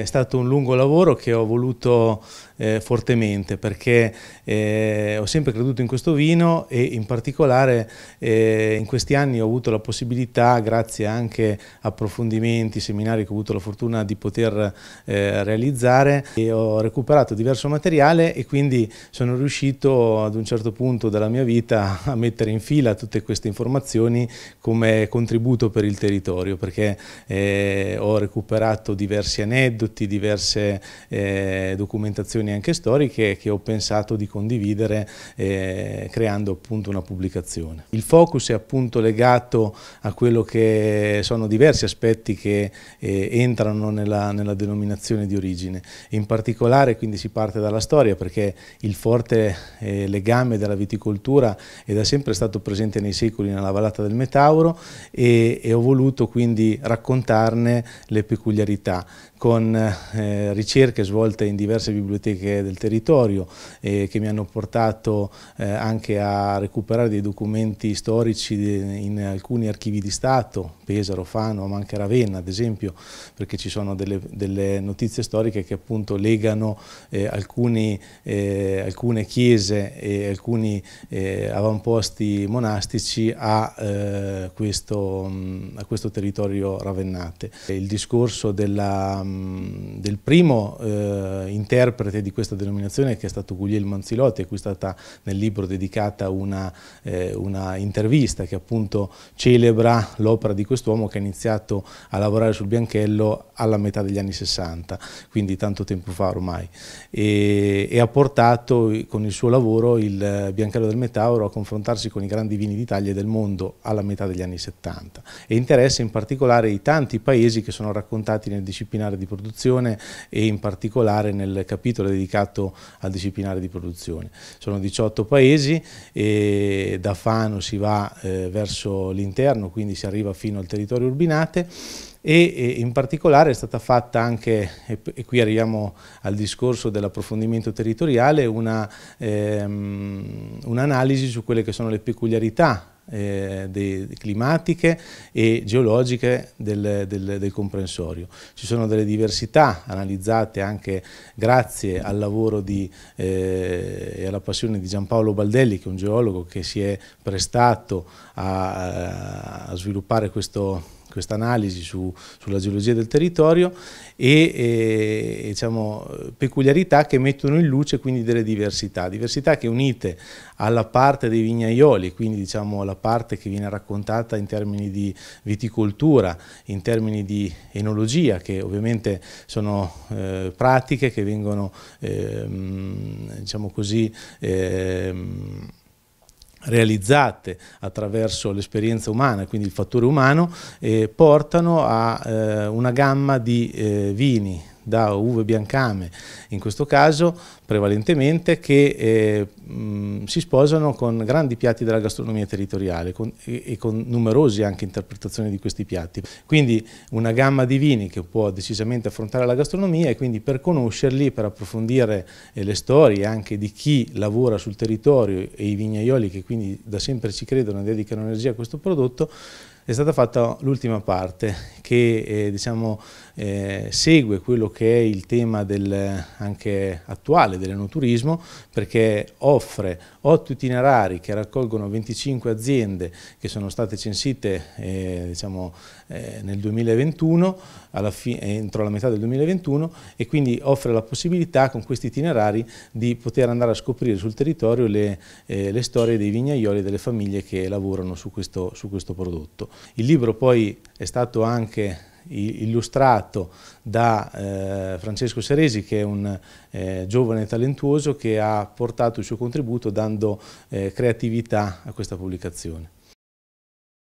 È stato un lungo lavoro che ho voluto eh, fortemente perché eh, ho sempre creduto in questo vino e in particolare eh, in questi anni ho avuto la possibilità, grazie anche a approfondimenti, seminari che ho avuto la fortuna di poter eh, realizzare, ho recuperato diverso materiale e quindi sono riuscito ad un certo punto della mia vita a mettere in fila tutte queste informazioni come contributo per il territorio perché eh, ho recuperato diversi aneddoti, aneddoti, diverse eh, documentazioni anche storiche che ho pensato di condividere eh, creando appunto una pubblicazione. Il focus è appunto legato a quello che sono diversi aspetti che eh, entrano nella, nella, denominazione di origine. In particolare quindi si parte dalla storia perché il forte eh, legame della viticoltura è da sempre stato presente nei secoli nella vallata del Metauro e, e ho voluto quindi raccontarne le peculiarità con eh, ricerche svolte in diverse biblioteche del territorio eh, che mi hanno portato eh, anche a recuperare dei documenti storici in alcuni archivi di Stato, Pesaro, Fano, ma anche Ravenna ad esempio, perché ci sono delle, delle notizie storiche che appunto legano eh, alcuni, eh, alcune chiese e alcuni eh, avamposti monastici a questo, a questo territorio ravennate. Il discorso della Ehm, del primo eh, interprete di questa denominazione che è stato Guglielmo Anzilotti, a cui è stata nel libro dedicata una, eh, una intervista che appunto celebra l'opera di quest'uomo che ha iniziato a lavorare sul Bianchello alla metà degli anni 60, quindi tanto tempo fa ormai, e, e ha portato con il suo lavoro il eh, Bianchello del Metauro a confrontarsi con i grandi vini d'Italia e del mondo alla metà degli anni 70 e interessa in particolare i tanti paesi che sono raccontati nel disciplinare di produzione produzione e in particolare nel capitolo dedicato al disciplinare di produzione. Sono 18 paesi e da Fano si va eh, verso l'interno, quindi si arriva fino al territorio Urbinate e in particolare è stata fatta anche, e qui arriviamo al discorso dell'approfondimento territoriale, ehm, un'analisi ehm, un su quelle che sono le peculiarità eh, climatiche e geologiche del, del, del, comprensorio. Ci sono delle diversità analizzate anche grazie al lavoro di, eh, e alla passione di Giampaolo Baldelli, che è un geologo che si è prestato a, a sviluppare questo questa analisi su, sulla geologia del territorio e, e diciamo, peculiarità che mettono in luce quindi delle diversità, diversità che unite alla parte dei vignaioli, quindi diciamo la parte che viene raccontata in termini di viticoltura, in termini di enologia, che ovviamente sono eh, pratiche che vengono, eh, diciamo così, eh, realizzate attraverso l'esperienza umana, quindi il fattore umano, eh, portano a eh, una gamma di eh, vini, da uve biancame in questo caso prevalentemente che eh, mh, si sposano con grandi piatti della gastronomia territoriale con, e, e, con numerose anche interpretazioni di questi piatti. Quindi una gamma di vini che può decisamente affrontare la gastronomia e quindi per conoscerli, per approfondire eh, le storie anche di chi lavora sul territorio e i vignaioli che quindi da sempre ci credono e dedicano energia a questo prodotto, è stata fatta l'ultima parte che eh, diciamo, eh, segue quello che è il tema del, anche attuale dell'enoturismo perché offre otto itinerari che raccolgono 25 aziende che sono state censite eh, diciamo, eh, nel 2021, fine, eh, entro la metà del 2021 e quindi offre la possibilità con questi itinerari di poter andare a scoprire sul territorio le, eh, le storie dei vignaioli e delle famiglie che lavorano su questo, su questo prodotto. Il libro poi è stato anche illustrato da eh, Francesco Seresi che è un eh, giovane talentuoso che ha portato il suo contributo dando eh, creatività a questa pubblicazione.